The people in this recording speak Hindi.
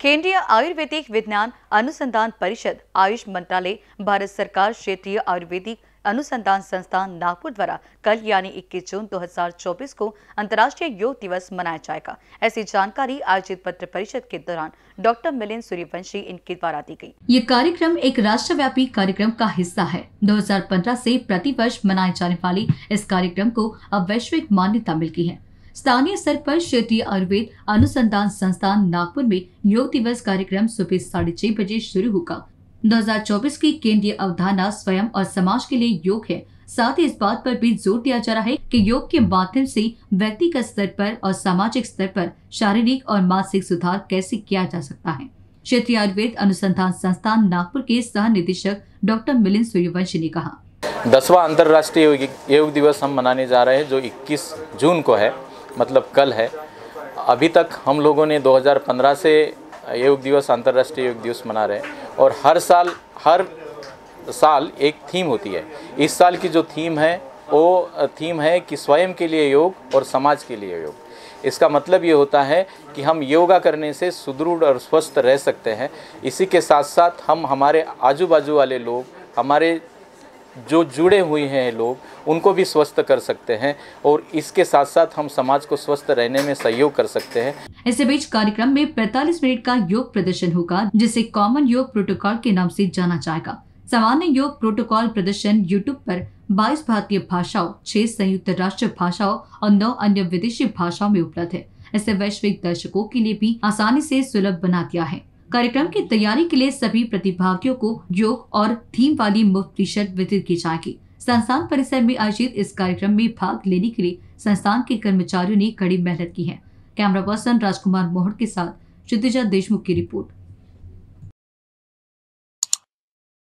केंद्रीय आयुर्वेदिक विज्ञान अनुसंधान परिषद आयुष मंत्रालय भारत सरकार क्षेत्रीय आयुर्वेदिक अनुसंधान संस्थान नागपुर द्वारा कल यानी 21 जून 2024 को अंतर्राष्ट्रीय योग दिवस मनाया जाएगा ऐसी जानकारी आयोजित पत्र परिषद के दौरान डॉक्टर मिलिन सूर्यवंशी इनके द्वारा दी गई। ये कार्यक्रम एक राष्ट्रव्यापी कार्यक्रम का हिस्सा है 2015 से प्रतिवर्ष मनाए जाने वाले इस कार्यक्रम को अब वैश्विक मान्यता मिल है स्थानीय स्तर पर क्षेत्रीय आयुर्वेद अनुसंधान संस्थान नागपुर में योग दिवस कार्यक्रम सुबह साढ़े छह बजे शुरू होगा 2024 की केंद्रीय अवधारणा स्वयं और समाज के लिए योग है साथ ही इस बात पर भी जोर दिया जा रहा है कि योग के माध्यम से व्यक्तिगत स्तर पर और सामाजिक स्तर पर शारीरिक और मानसिक सुधार कैसे किया जा सकता है क्षेत्रीय आयुर्वेद अनुसंधान संस्थान नागपुर के सह निदेशक डॉक्टर मिलिंद सूर्यवंशी ने कहा दसवां अंतर्राष्ट्रीय योग दिवस हम मनाने जा रहे हैं जो 21 जून को है मतलब कल है अभी तक हम लोगों ने 2015 से योग दिवस अंतर्राष्ट्रीय योग दिवस मना रहे हैं और हर साल हर साल एक थीम होती है इस साल की जो थीम है वो थीम है कि स्वयं के लिए योग और समाज के लिए योग इसका मतलब ये होता है कि हम योगा करने से सुदृढ़ और स्वस्थ रह सकते हैं इसी के साथ साथ हम हमारे आजू बाजू वाले लोग हमारे जो जुड़े हुए हैं लोग उनको भी स्वस्थ कर सकते हैं और इसके साथ साथ हम समाज को स्वस्थ रहने में सहयोग कर सकते हैं इसी बीच कार्यक्रम में 45 मिनट का योग प्रदर्शन होगा जिसे कॉमन योग प्रोटोकॉल के नाम से जाना जाएगा सामान्य योग प्रोटोकॉल प्रदर्शन यूट्यूब पर 22 भारतीय भाषाओं छह संयुक्त राष्ट्र भाषाओं और नौ अन्य विदेशी भाषाओं में उपलब्ध है इसे वैश्विक दर्शकों के लिए भी आसानी से सुलभ बना दिया है कार्यक्रम की तैयारी के लिए सभी प्रतिभागियों को योग और थीम वाली मुफ्त टी शर्ट वितरित की जाएगी संस्थान परिसर में आयोजित इस कार्यक्रम में भाग लेने के लिए संस्थान के कर्मचारियों ने कड़ी मेहनत की है कैमरा पर्सन राजकुमार मोहर के साथ क्षितिजा देशमुख की रिपोर्ट